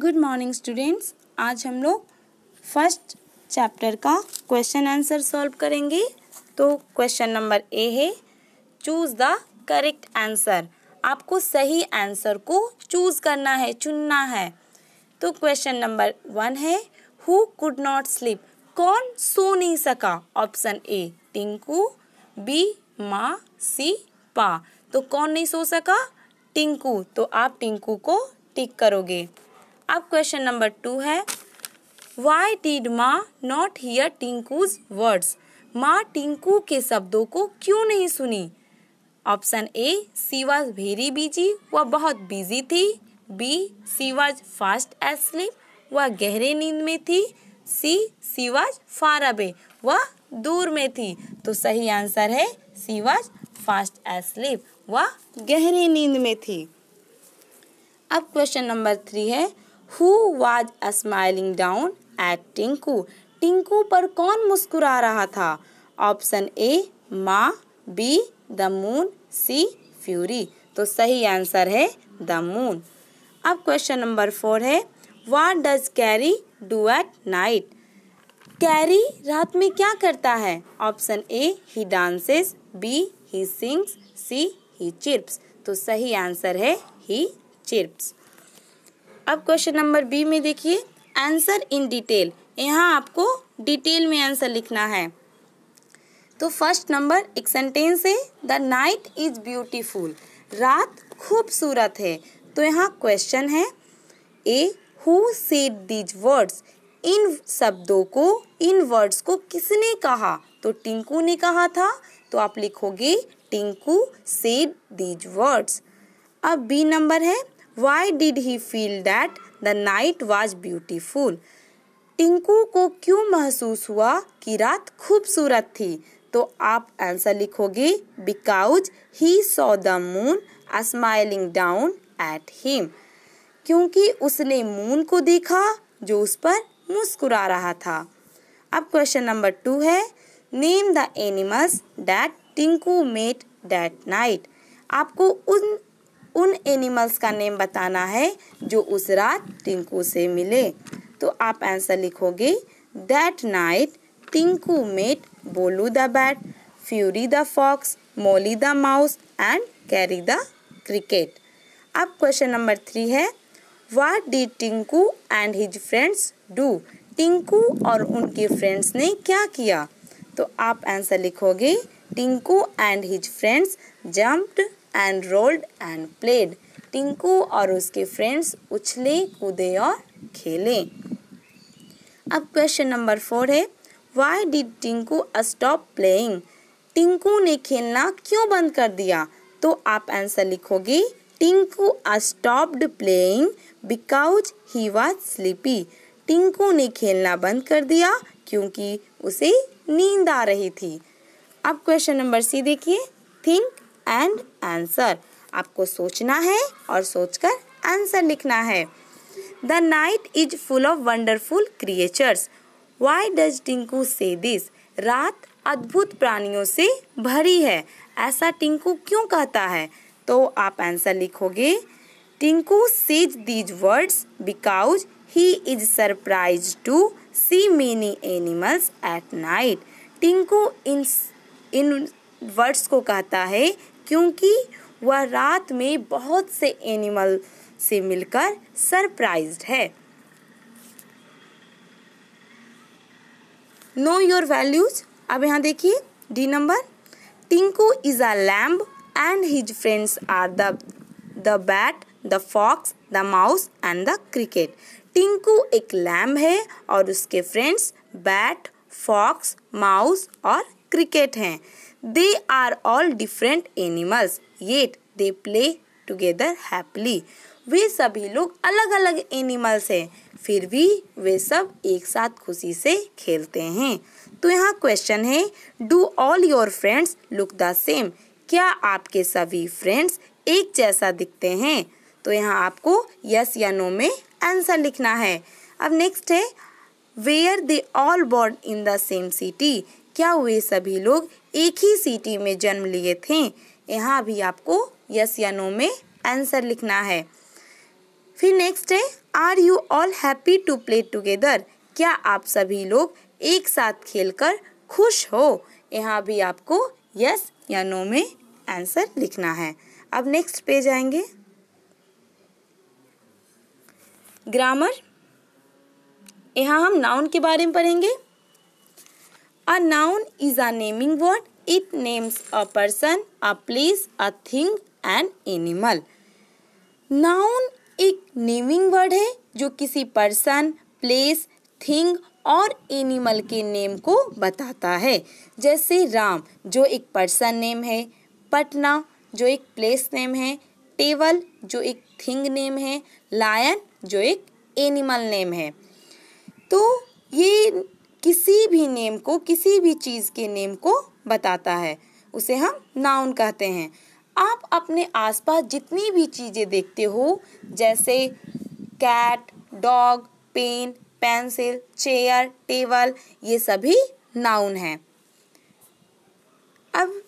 Good morning students आज हम लोग फर्स्ट चैप्टर का क्वेश्चन आंसर सॉल्व करेंगे तो क्वेश्चन नंबर ए है चूज़ द करेक्ट आंसर आपको सही आंसर को चूज़ करना है चुनना है तो क्वेश्चन नंबर वन है हु कुड नॉट स्लीप कौन सो नहीं सका ऑप्शन ए टिंकू बी माँ सी पा तो कौन नहीं सो सका टिंकू तो आप टिंकू को टिक करोगे अब क्वेश्चन नंबर टू है why did maa not hear Tinku's words माँ टिंकू के शब्दों को क्यों नहीं सुनी option A she was very busy वह बहुत बिजी थी B she was fast asleep वह गहरे नींद में थी सी सी वॉज फार अवे वह दूर में थी तो सही आंसर है सी वॉज फास्ट एस्लिप वह गहरी नींद में थी अब क्वेश्चन नंबर थ्री है who was smiling down at Tinku Tinku पर कौन मुस्कुरा रहा था option A maa B the moon C Fury तो सही आंसर है द मून अब क्वेश्चन नंबर फोर है what does Carrie do at night Carrie रात में क्या करता है option A he dances B he sings C he chirps तो सही आंसर है ही चिप्स अब क्वेश्चन नंबर बी में देखिए आंसर इन डिटेल यहाँ आपको डिटेल में आंसर लिखना है तो फर्स्ट नंबर एक सेंटेंस है द नाइट इज ब्यूटीफुल रात खूबसूरत है तो यहाँ क्वेश्चन है A who said these words इन शब्दों को इन वर्ड्स को किसने कहा तो टिंकू ने कहा था तो आप लिखोगे टिंकू सेड दीज वर्ड्स अब बी नंबर है Why did he feel that the night was beautiful? Tinku को क्यों महसूस हुआ कि रात खूबसूरत थी तो आप आंसर लिखोगे because he saw the moon smiling down at him क्योंकि उसने मून को देखा जो उस पर मुस्कुरा रहा था अब क्वेश्चन नंबर टू है name the animals that Tinku met that night आपको उन उन एनिमल्स का नेम बताना है जो उस रात टिंकू से मिले तो आप आंसर लिखोगे that night Tinku met Bolu the bat Fury the fox Molly the mouse and Carrie the cricket अब क्वेश्चन नंबर थ्री है what did Tinku and his friends do Tinku और उनके फ्रेंड्स ने क्या किया तो आप आंसर लिखोगे Tinku and his friends jumped and rolled and played Tinku और उसके फ्रेंड्स उछले कूदे और खेले अब क्वेश्चन नंबर फोर है why did Tinku stop playing Tinku ने खेलना क्यों बंद कर दिया तो आप आंसर लिखोगे Tinku stopped playing because he was sleepy Tinku ने खेलना बंद कर दिया क्योंकि उसे नींद आ रही थी अब क्वेश्चन नंबर सी देखिए थिंक एंड आंसर आपको सोचना है और सोचकर आंसर लिखना है the night is full of wonderful creatures why does Tinku say this रात अद्भुत प्राणियों से भरी है ऐसा टिंकू क्यों कहता है तो आप आंसर लिखोगे Tinku sees these words because he is surprised to see many animals at night Tinku इन इन वर्ड्स को कहता है क्योंकि वह रात में बहुत से एनिमल से मिलकर सरप्राइज्ड है नो योर वैल्यूज अब यहाँ देखिए D number Tinku is a lamb and his friends are the the bat the fox the mouse and the cricket Tinku एक लैम्ब है और उसके फ्रेंड्स बैट फॉक्स माउस और क्रिकेट हैं they are all different animals yet they play together happily वे सभी लोग अलग अलग एनिमल्स हैं फिर भी वे सब एक साथ खुशी से खेलते हैं तो यहाँ क्वेश्चन है do all your friends look the same क्या आपके सभी फ्रेंड्स एक जैसा दिखते हैं तो यहाँ आपको यस या नो में आंसर लिखना है अब नेक्स्ट है were they all born in the same city क्या वे सभी लोग एक ही सिटी में जन्म लिए थे यहाँ भी आपको यस या नो में आंसर लिखना है फिर नेक्स्ट है are you all happy to play together क्या आप सभी लोग एक साथ खेलकर खुश हो यहाँ भी आपको यस या नो में आंसर लिखना है अब नेक्स्ट पेज आएंगे ग्रामर यहाँ हम नाउन के बारे में पढ़ेंगे A noun is a naming word. It names a person, a place, a thing, an animal. Noun एक नेमिंग वर्ड है जो किसी पर्सन प्लेस थिंग और एनिमल के नेम को बताता है जैसे राम जो एक पर्सन नेम है पटना जो एक प्लेस नेम है टेबल जो एक थिंग नेम है लायन जो एक एनिमल नेम है तो ये किसी भी नेम को किसी भी चीज़ के नेम को बताता है उसे हम नाउन कहते हैं आप अपने आसपास जितनी भी चीज़ें देखते हो जैसे cat dog pen pencil chair table ये सभी नाउन हैं अब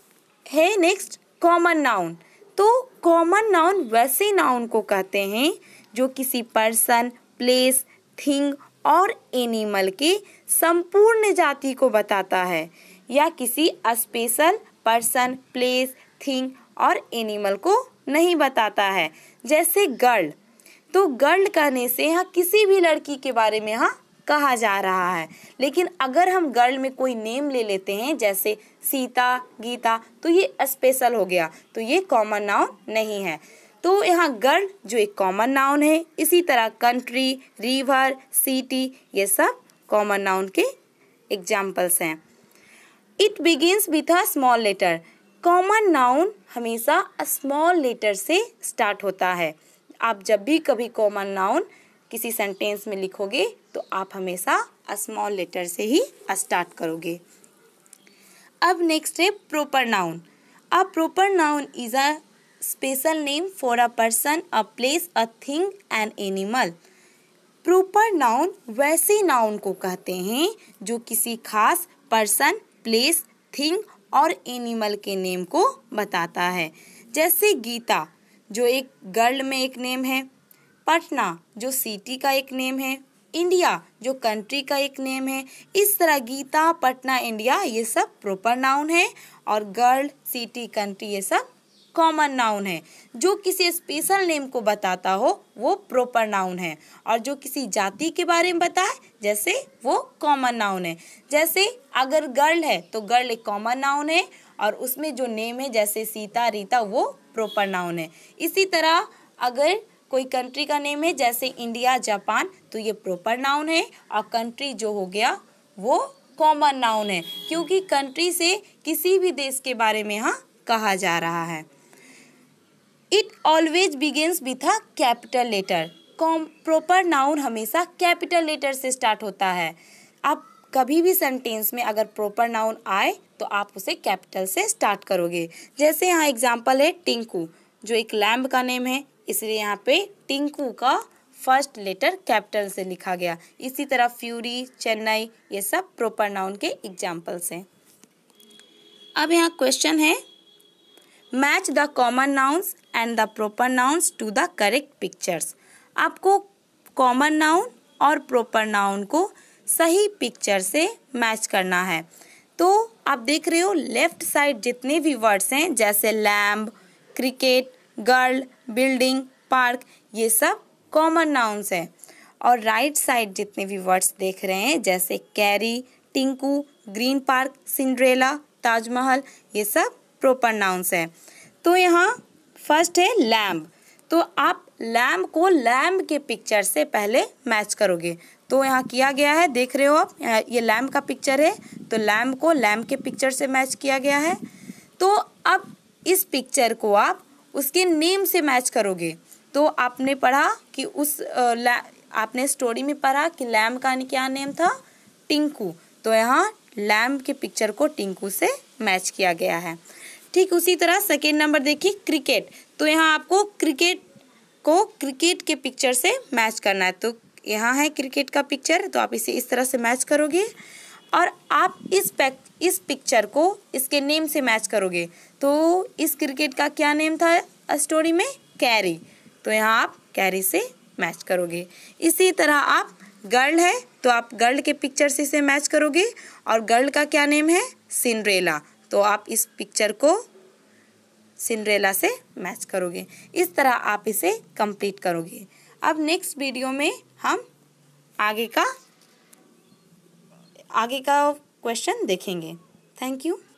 है नेक्स्ट कॉमन नाउन तो कॉमन नाउन वैसे नाउन को कहते हैं जो किसी पर्सन प्लेस थिंग और एनिमल की संपूर्ण जाति को बताता है या किसी स्पेशल पर्सन प्लेस थिंग और एनिमल को नहीं बताता है जैसे गर्ल तो गर्ल कहने से यहाँ किसी भी लड़की के बारे में यहाँ कहा जा रहा है लेकिन अगर हम गर्ल में कोई नेम ले लेते हैं जैसे सीता गीता तो ये स्पेशल हो गया तो ये कॉमन नाउन नहीं है तो यहाँ गर्ल जो एक कॉमन नाउन है इसी तरह कंट्री रिवर सिटी ये सब कॉमन नाउन के एग्जाम्पल्स हैं it begins with a small letter common noun हमेशा स्मॉल लेटर से स्टार्ट होता है आप जब भी कभी कॉमन नाउन किसी सेंटेंस में लिखोगे तो आप हमेशा स्मॉल लेटर से ही स्टार्ट करोगे अब नेक्स्ट है proper noun a proper noun is a special name for a person, a place, a thing, an animal. Proper noun वैसे नाउन को कहते हैं जो किसी खास पर्सन प्लेस थिंग और एनिमल के नेम को बताता है जैसे गीता जो एक गर्ल में एक नेम है पटना जो सिटी का एक नेम है इंडिया जो कंट्री का एक नेम है इस तरह गीता पटना इंडिया ये सब प्रॉपर नाउन है और गर्ल सिटी कंट्री ये सब कॉमन नाउन है जो किसी स्पेशल नेम को बताता हो वो प्रॉपर नाउन है और जो किसी जाति के बारे में बताए जैसे वो कॉमन नाउन है जैसे अगर गर्ल है तो गर्ल एक कॉमन नाउन है और उसमें जो नेम है जैसे सीता रीता वो प्रॉपर नाउन है इसी तरह अगर कोई कंट्री का नेम है जैसे इंडिया जापान तो ये प्रॉपर नाउन है और कंट्री जो हो गया वो कॉमन नाउन है क्योंकि कंट्री से किसी भी देश के बारे में यहाँ कहा जा रहा है it always begins with a capital letter कॉम प्रॉपर नाउन हमेशा कैपिटल लेटर से स्टार्ट होता है आप कभी भी सेंटेंस में अगर प्रॉपर नाउन आए तो आप उसे कैपिटल से स्टार्ट करोगे जैसे यहाँ एग्जाम्पल है टिंकू जो एक लैम्ब का नेम है इसलिए यहाँ पे टिंकू का फर्स्ट लेटर कैपिटल से लिखा गया इसी तरह फ्यूरी चेन्नई ये सब प्रॉपर नाउन के एग्जाम्पल्स हैं अब यहाँ क्वेश्चन है match the common nouns and the proper nouns to the correct pictures आपको कॉमन नाउन और प्रॉपर नाउन को सही पिक्चर से मैच करना है तो आप देख रहे हो लेफ्ट साइड जितने भी वर्ड्स हैं जैसे lamb cricket girl building park ये सब कॉमन नाउन्स हैं और राइट right साइड जितने भी वर्ड्स देख रहे हैं जैसे Carrie Tinku Green Park Cinderella Taj Mahal ये सब प्रॉपर नाउन्स हैं तो यहाँ फर्स्ट है लैम्ब तो आप लैम्ब को लैम्ब के पिक्चर से पहले मैच करोगे तो यहाँ किया गया है देख रहे हो आप ये लैम्ब का पिक्चर है तो लैम्ब को लैम्ब के पिक्चर से मैच किया गया है तो अब इस पिक्चर को आप उसके नेम से मैच करोगे तो आपने पढ़ा कि उस आपने स्टोरी में पढ़ा कि लैम्ब का क्या नेम था टिंकू तो यहाँ लैम्ब के पिक्चर को टिंकू से मैच किया गया है ठीक उसी तरह सेकेंड नंबर देखिए क्रिकेट तो यहाँ आपको क्रिकेट को क्रिकेट के पिक्चर से मैच करना है तो यहाँ है क्रिकेट का पिक्चर तो आप इसे इस तरह से मैच करोगे और आप इस पैक इस पिक्चर को इसके नेम से मैच करोगे तो इस क्रिकेट का क्या नेम था स्टोरी में कैरी तो यहाँ आप कैरी से मैच करोगे इसी तरह आप गर्ल है तो आप गर्ल के पिक्चर से इसे मैच करोगे और गर्ल का क्या नेम है सिंड्रेला तो आप इस पिक्चर को सिंड्रेला से मैच करोगे इस तरह आप इसे कंप्लीट करोगे अब नेक्स्ट वीडियो में हम आगे का आगे का क्वेश्चन देखेंगे थैंक यू